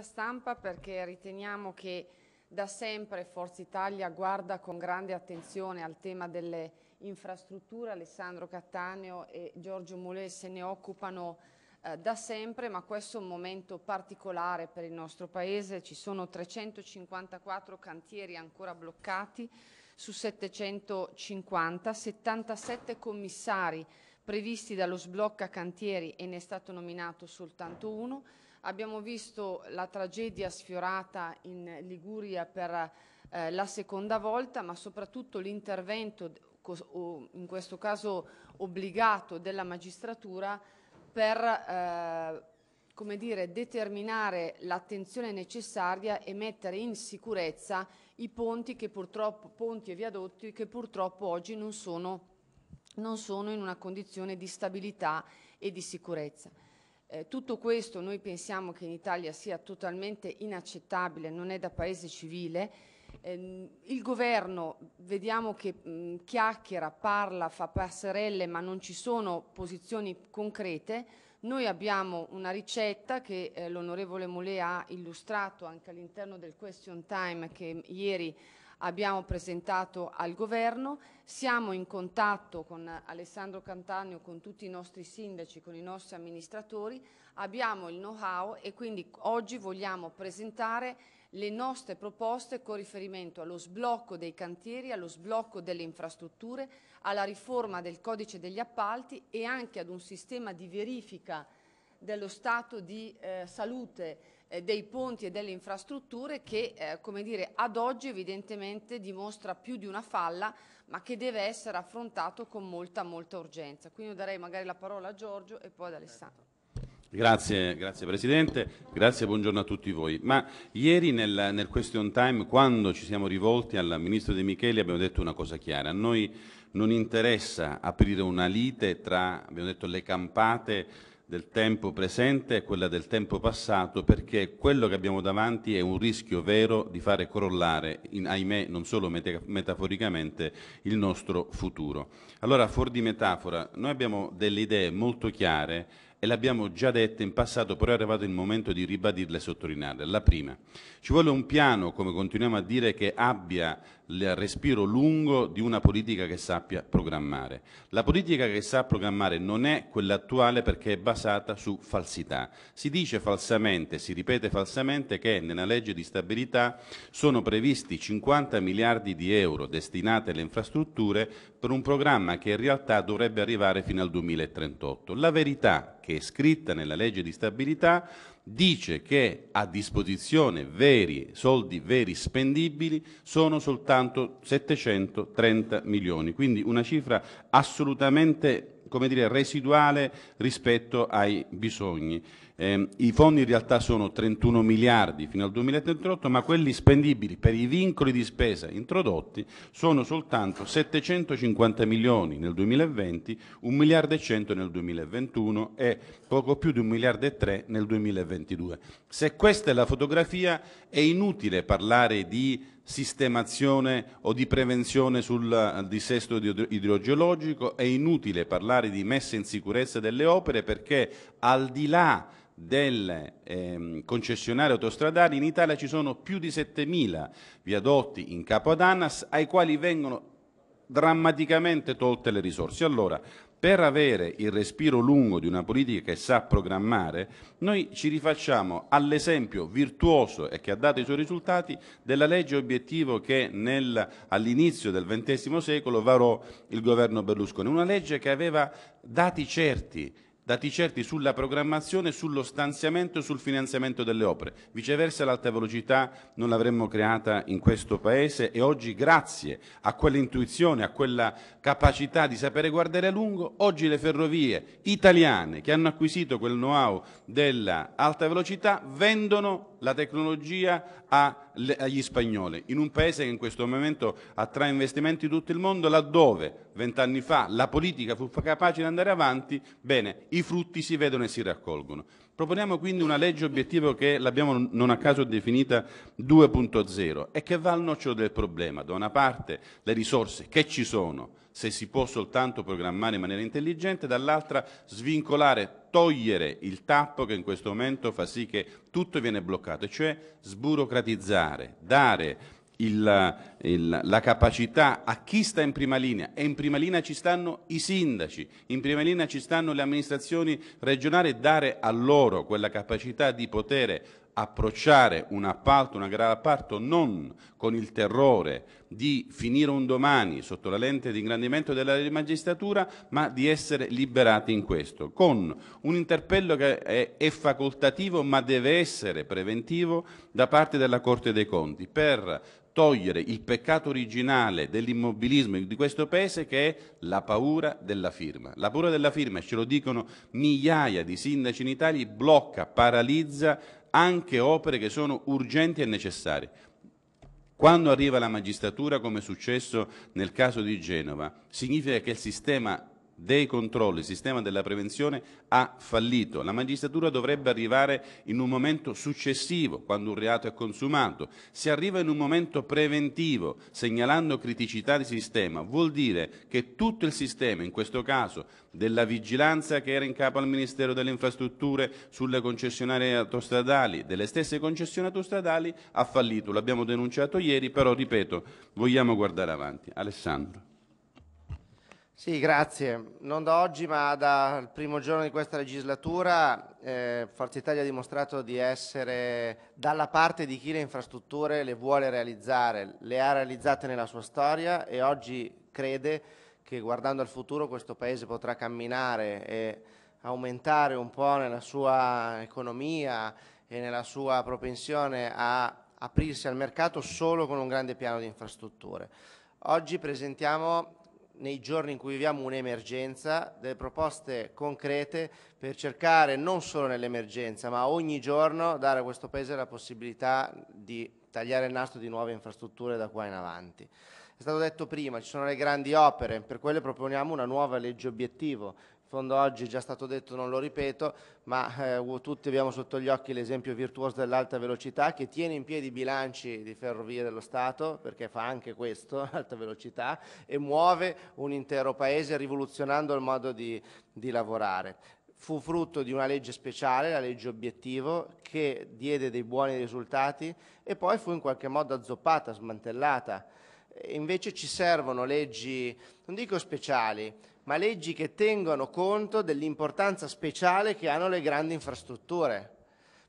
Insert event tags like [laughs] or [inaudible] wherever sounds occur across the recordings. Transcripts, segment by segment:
stampa perché riteniamo che da sempre Forza Italia guarda con grande attenzione al tema delle infrastrutture, Alessandro Cattaneo e Giorgio Mulè se ne occupano eh, da sempre, ma questo è un momento particolare per il nostro Paese, ci sono 354 cantieri ancora bloccati su 750, 77 commissari previsti dallo sblocca cantieri e ne è stato nominato soltanto uno, Abbiamo visto la tragedia sfiorata in Liguria per eh, la seconda volta, ma soprattutto l'intervento, in questo caso obbligato, della magistratura per eh, come dire, determinare l'attenzione necessaria e mettere in sicurezza i ponti, ponti, e viadotti che purtroppo oggi non sono, non sono in una condizione di stabilità e di sicurezza. Eh, tutto questo noi pensiamo che in Italia sia totalmente inaccettabile, non è da paese civile. Eh, il governo vediamo che mh, mm, chiacchiera, parla, fa passerelle, ma non ci sono posizioni concrete. Noi abbiamo una ricetta che eh, l'onorevole Mole ha illustrato anche all'interno del question time che ieri abbiamo presentato al governo, siamo in contatto con Alessandro Cantagno, con tutti i nostri sindaci, con i nostri amministratori, abbiamo il know-how e quindi oggi vogliamo presentare le nostre proposte con riferimento allo sblocco dei cantieri, allo sblocco delle infrastrutture, alla riforma del codice degli appalti e anche ad un sistema di verifica dello stato di eh, salute eh, dei ponti e delle infrastrutture che eh, come dire, ad oggi evidentemente dimostra più di una falla ma che deve essere affrontato con molta molta urgenza. Quindi io darei magari la parola a Giorgio e poi ad Alessandro. Grazie, grazie, Presidente, grazie e buongiorno a tutti voi. Ma ieri nel, nel, question time, quando ci siamo rivolti al Ministro De Micheli, abbiamo detto una cosa chiara. A noi non interessa aprire una lite tra, abbiamo detto, le campate del tempo presente e quella del tempo passato perché quello che abbiamo davanti è un rischio vero di fare crollare, in, ahimè non solo metaforicamente, il nostro futuro. Allora, fuori di metafora, noi abbiamo delle idee molto chiare e le abbiamo già dette in passato, però è arrivato il momento di ribadirle e sottolinearle. La prima, ci vuole un piano, come continuiamo a dire, che abbia il respiro lungo di una politica che sappia programmare. La politica che sa programmare non è quella attuale perché è basata su falsità. Si dice falsamente, si ripete falsamente che nella legge di stabilità sono previsti 50 miliardi di euro destinati alle infrastrutture per un programma che in realtà dovrebbe arrivare fino al 2038. La verità che è scritta nella legge di stabilità dice che a disposizione veri, soldi veri spendibili sono soltanto 730 milioni, quindi una cifra assolutamente dire, residuale rispetto ai bisogni. Eh, I fondi in realtà sono 31 miliardi fino al 2038, ma quelli spendibili per i vincoli di spesa introdotti sono soltanto 750 milioni nel 2020, 1 miliardo e 100 nel 2021 e poco più di 1 miliardo e 3 nel 2022. Se questa è la fotografia è inutile parlare di sistemazione o di prevenzione sul dissesto idrogeologico, è inutile parlare di messa in sicurezza delle opere perché al di là delle ehm, concessionarie autostradali in Italia ci sono più di 7.000 viadotti in capo ad ANAS ai quali vengono drammaticamente tolte le risorse. Allora, per avere il respiro lungo di una politica che sa programmare, noi ci rifacciamo all'esempio virtuoso e che ha dato i suoi risultati della legge obiettivo che nel, all'inizio del XX secolo varò il governo Berlusconi, una legge che aveva dati certi dati certi sulla programmazione, sullo stanziamento e sul finanziamento delle opere. Viceversa l'alta velocità non l'avremmo creata in questo Paese e oggi grazie a quell'intuizione, a quella capacità di sapere guardare a lungo, oggi le ferrovie italiane che hanno acquisito quel know-how dell'alta velocità vendono la tecnologia agli spagnoli, in un paese che in questo momento attrae investimenti di tutto il mondo, laddove vent'anni fa la politica fu capace di andare avanti, bene, i frutti si vedono e si raccolgono. Proponiamo quindi una legge obiettivo che l'abbiamo non a caso definita 2.0 e che va al nocciolo del problema. Da una parte le risorse che ci sono, se si può soltanto programmare in maniera intelligente, dall'altra svincolare, togliere il tappo che in questo momento fa sì che tutto viene bloccato, e cioè sburocratizzare, dare il, il, la capacità a chi sta in prima linea e in prima linea ci stanno i sindaci, in prima linea ci stanno le amministrazioni regionali, dare a loro quella capacità di poter approcciare un appalto, una gara d'appalto non con il terrore di finire un domani sotto la lente di ingrandimento della magistratura, ma di essere liberati in questo, con un interpello che è, è facoltativo ma deve essere preventivo da parte della Corte dei Conti per togliere il peccato originale dell'immobilismo di questo paese che è la paura della firma. La paura della firma, ce lo dicono migliaia di sindaci in Italia, blocca, paralizza anche opere che sono urgenti e necessarie. Quando arriva la magistratura, come è successo nel caso di Genova, significa che il sistema dei controlli, il sistema della prevenzione ha fallito. La magistratura dovrebbe arrivare in un momento successivo, quando un reato è consumato. Se arriva in un momento preventivo, segnalando criticità di sistema, vuol dire che tutto il sistema, in questo caso della vigilanza che era in capo al Ministero delle Infrastrutture sulle concessionarie autostradali, delle stesse concessioni autostradali, ha fallito. L'abbiamo denunciato ieri, però ripeto, vogliamo guardare avanti. Alessandro. Sì, grazie. Non da oggi, ma dal primo giorno di questa legislatura eh, Forza Italia ha dimostrato di essere dalla parte di chi le infrastrutture le vuole realizzare, le ha realizzate nella sua storia e oggi crede che guardando al futuro questo Paese potrà camminare e aumentare un po' nella sua economia e nella sua propensione a aprirsi al mercato solo con un grande piano di infrastrutture. Oggi presentiamo nei giorni in cui viviamo un'emergenza, delle proposte concrete per cercare non solo nell'emergenza, ma ogni giorno dare a questo Paese la possibilità di tagliare il nastro di nuove infrastrutture da qua in avanti. È stato detto prima, ci sono le grandi opere, per quelle proponiamo una nuova legge obiettivo fondo oggi è già stato detto, non lo ripeto, ma eh, tutti abbiamo sotto gli occhi l'esempio virtuoso dell'alta velocità che tiene in piedi i bilanci di ferrovie dello Stato, perché fa anche questo, [laughs] alta velocità, e muove un intero paese rivoluzionando il modo di, di lavorare fu frutto di una legge speciale, la legge obiettivo, che diede dei buoni risultati e poi fu in qualche modo azzoppata, smantellata. E invece ci servono leggi, non dico speciali, ma leggi che tengono conto dell'importanza speciale che hanno le grandi infrastrutture.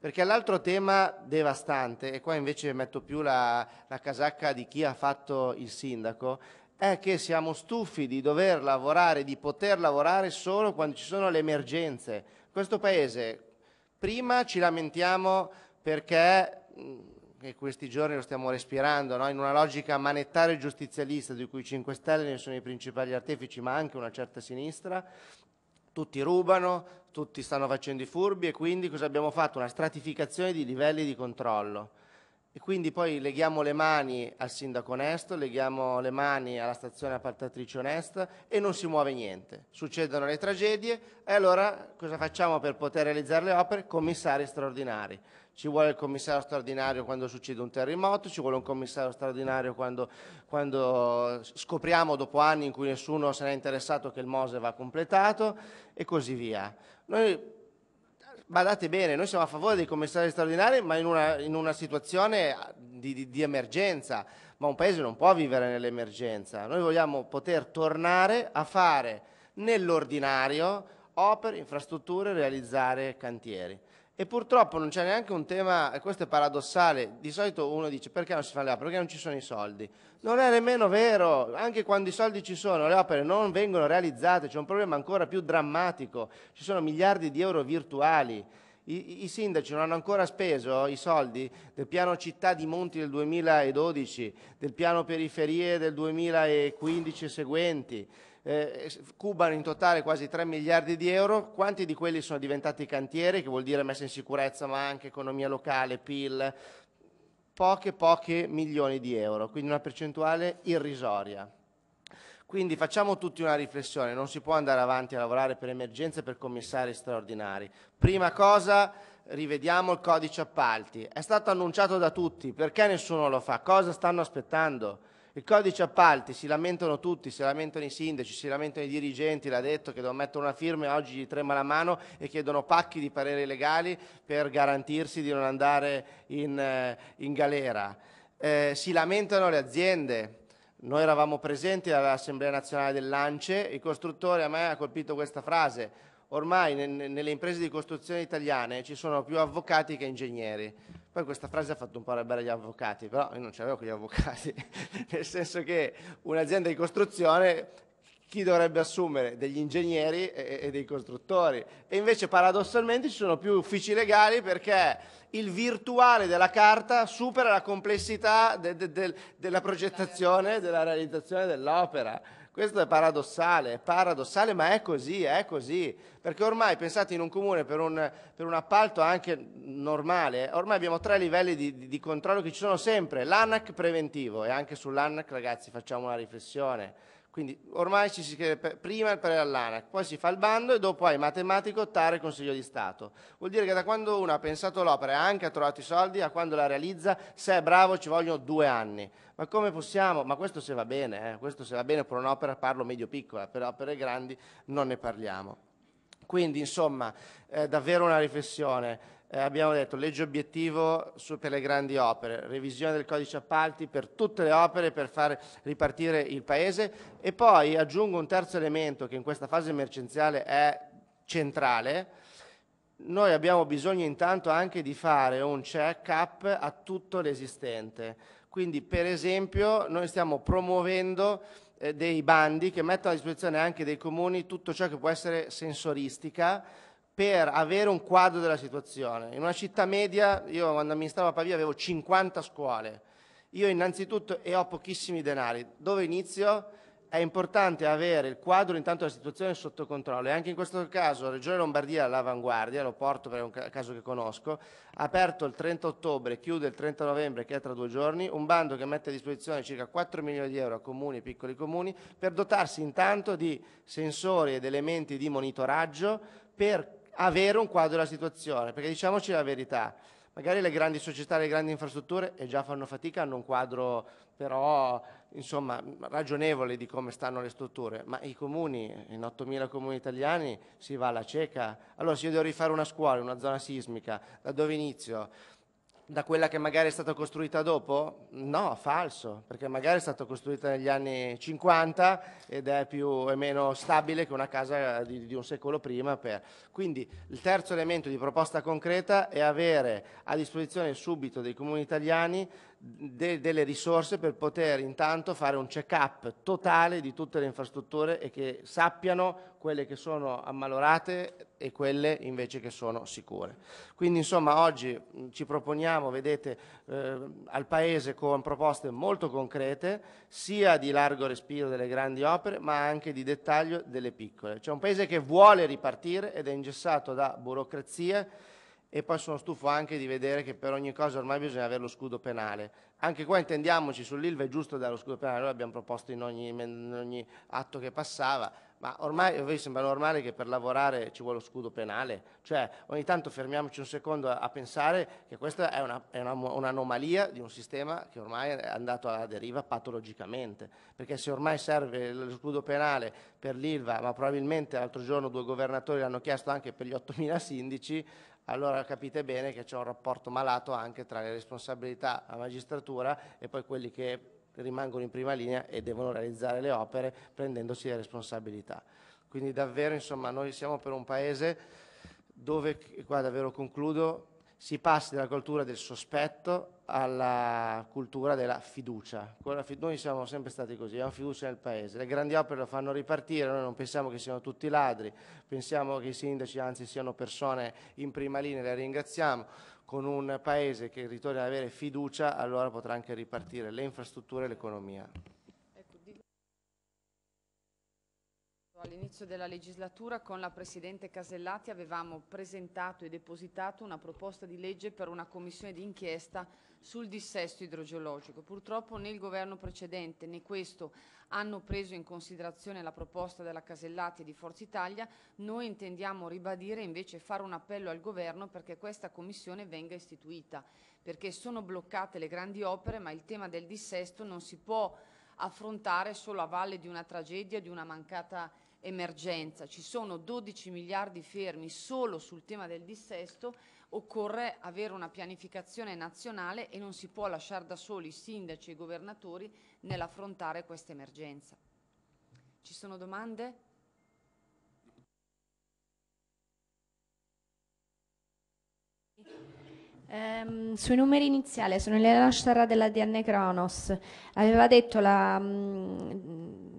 Perché l'altro tema devastante, e qua invece metto più la, la casacca di chi ha fatto il sindaco, è che siamo stufi di dover lavorare, di poter lavorare solo quando ci sono le emergenze. Questo paese prima ci lamentiamo perché che questi giorni lo stiamo respirando, no? in una logica manettare giustizialista di cui i 5 Stelle ne sono i principali artefici, ma anche una certa sinistra, tutti rubano, tutti stanno facendo i furbi e quindi cosa abbiamo fatto? Una stratificazione di livelli di controllo. E quindi poi leghiamo le mani al sindaco onesto, leghiamo le mani alla stazione appaltatrice onesta e non si muove niente. Succedono le tragedie e allora cosa facciamo per poter realizzare le opere? Commissari straordinari. Ci vuole il commissario straordinario quando succede un terremoto, ci vuole un commissario straordinario quando, quando scopriamo dopo anni in cui nessuno se n'è interessato che il Mose va completato e così via. Noi badate bene, noi siamo a favore dei commissari straordinari, ma in una, in una situazione di, di, di, emergenza. Ma un paese non può vivere nell'emergenza. Noi vogliamo poter tornare a fare nell'ordinario opere, infrastrutture, realizzare cantieri. E purtroppo non c'è neanche un tema, e questo è paradossale, di solito uno dice perché non si fa le opere? Perché non ci sono i soldi. Non è nemmeno vero, anche quando i soldi ci sono, le opere non vengono realizzate, c'è un problema ancora più drammatico, ci sono miliardi di euro virtuali. I, I, sindaci non hanno ancora speso i soldi del piano città di Monti del 2012, del piano periferie del 2015 e seguenti eh, cubano in totale quasi 3 miliardi di euro, quanti di quelli sono diventati cantieri, che vuol dire messa in sicurezza ma anche economia locale, PIL, poche poche milioni di euro, quindi una percentuale irrisoria. Quindi facciamo tutti una riflessione, non si può andare avanti a lavorare per emergenze per commissari straordinari. Prima cosa, rivediamo il codice appalti. È stato annunciato da tutti, perché nessuno lo fa? Cosa stanno aspettando? Il codice appalti, si lamentano tutti, si lamentano i sindaci, si lamentano i dirigenti, l'ha detto che devono mettere una firma e oggi gli trema la mano e chiedono pacchi di pareri legali per garantirsi di non andare in, eh, in galera. Eh, si lamentano le aziende, noi eravamo presenti all'Assemblea Nazionale del dell'Ance, il costruttore a me ha colpito questa frase, ormai nelle imprese di costruzione italiane ci sono più avvocati che ingegneri. Poi questa frase ha fatto un po' arrabbiare gli avvocati, però io non ce l'avevo con gli avvocati, [laughs] nel senso che un'azienda di costruzione chi dovrebbe assumere? Degli ingegneri e, e, dei costruttori. E invece paradossalmente ci sono più uffici legali perché il virtuale della carta supera la complessità de, de, de, della progettazione, della realizzazione dell'opera. Questo è paradossale, è paradossale, ma è così, è così. Perché ormai, pensate, in un comune per un, per un appalto anche normale, ormai abbiamo tre livelli di, di, di controllo che ci sono sempre. L'ANAC preventivo, e anche sull'ANAC, ragazzi, facciamo una riflessione quindi ormai ci si chiede prima il parere all'ANAC, poi si fa il bando e dopo hai matematico, TAR e Consiglio di Stato. Vuol dire che da quando uno ha pensato l'opera e anche ha trovato i soldi a quando la realizza, se è bravo ci vogliono due anni. Ma come possiamo? Ma questo se va bene, eh? questo se va bene per un'opera parlo medio-piccola, per opere grandi non ne parliamo. Quindi insomma, è davvero una riflessione eh, abbiamo detto legge obiettivo su, per le grandi opere, revisione del codice appalti per tutte le opere per far ripartire il paese e poi aggiungo un terzo elemento che in questa fase emergenziale è centrale. Noi abbiamo bisogno intanto anche di fare un check-up a tutto l'esistente. Quindi per esempio noi stiamo promuovendo eh, dei bandi che mettono a disposizione anche dei comuni tutto ciò che può essere sensoristica per avere un quadro della situazione. In una città media, io quando amministravo a Pavia avevo 50 scuole, io innanzitutto e ho pochissimi denari, dove inizio? È importante avere il quadro intanto della situazione sotto controllo e anche in questo caso la Regione Lombardia è all'avanguardia, lo porto per un caso che conosco, ha aperto il 30 ottobre, chiude il 30 novembre che è tra due giorni, un bando che mette a disposizione circa 4 milioni di euro a comuni e piccoli comuni per dotarsi intanto di sensori ed elementi di monitoraggio per avere un quadro della situazione, perché diciamoci la verità, magari le grandi società, le grandi infrastrutture e eh, già fanno fatica, hanno un quadro però insomma, ragionevole di come stanno le strutture, ma i comuni, in 8.000 comuni italiani si va alla cieca. Allora se io devo rifare una scuola, una zona sismica, da dove inizio? da quella che magari è stata costruita dopo? No, falso, perché magari è stata costruita negli anni 50 ed è più e meno stabile che una casa di, di un secolo prima. Per. Quindi il terzo elemento di proposta concreta è avere a disposizione subito dei comuni italiani de delle risorse per poter intanto fare un check-up totale di tutte le infrastrutture e che sappiano quelle che sono ammalorate e quelle invece che sono sicure. Quindi insomma oggi ci proponiamo, vedete, eh, al Paese con proposte molto concrete, sia di largo respiro delle grandi opere, ma anche di dettaglio delle piccole. C'è un Paese che vuole ripartire ed è ingessato da burocrazie e poi sono stufo anche di vedere che per ogni cosa ormai bisogna avere lo scudo penale. Anche qua intendiamoci, sull'ILVA è giusto dare lo scudo penale, noi l'abbiamo proposto in ogni, in ogni atto che passava, ma ormai a voi sembra normale che per lavorare ci vuole lo scudo penale? Cioè, ogni tanto fermiamoci un secondo a, a pensare che questa è, una, è una, un'anomalia di un sistema che ormai è andato alla deriva patologicamente. Perché se ormai serve lo scudo penale per l'ILVA, ma probabilmente l'altro giorno due governatori l'hanno chiesto anche per gli 8.000 sindici, allora capite bene che c'è un rapporto malato anche tra le responsabilità a magistratura e poi quelli che rimangono in prima linea e devono realizzare le opere prendendosi le responsabilità. Quindi davvero insomma, noi siamo per un paese dove, qua davvero concludo, si passi dalla cultura del sospetto alla cultura della fiducia. Noi siamo sempre stati così, abbiamo fiducia nel paese, le grandi opere lo fanno ripartire, noi non pensiamo che siano tutti ladri, pensiamo che i sindaci anzi siano persone in prima linea, le ringraziamo, con un paese che ritorna ad avere fiducia allora potrà anche ripartire le infrastrutture e l'economia. All'inizio della legislatura con la Presidente Casellati avevamo presentato e depositato una proposta di legge per una commissione di inchiesta sul dissesto idrogeologico. Purtroppo né il governo precedente né questo hanno preso in considerazione la proposta della Casellati e di Forza Italia. Noi intendiamo ribadire invece fare un appello al governo perché questa commissione venga istituita, perché sono bloccate le grandi opere ma il tema del dissesto non si può affrontare solo a valle di una tragedia, di una mancata emergenza, ci sono 12 miliardi fermi solo sul tema del dissesto, occorre avere una pianificazione nazionale e non si può lasciare da soli i sindaci e i governatori nell'affrontare questa emergenza. Ci sono domande? Um, sui numeri iniziali, sono Elena Starra della DN Kronos, Aveva detto la, um,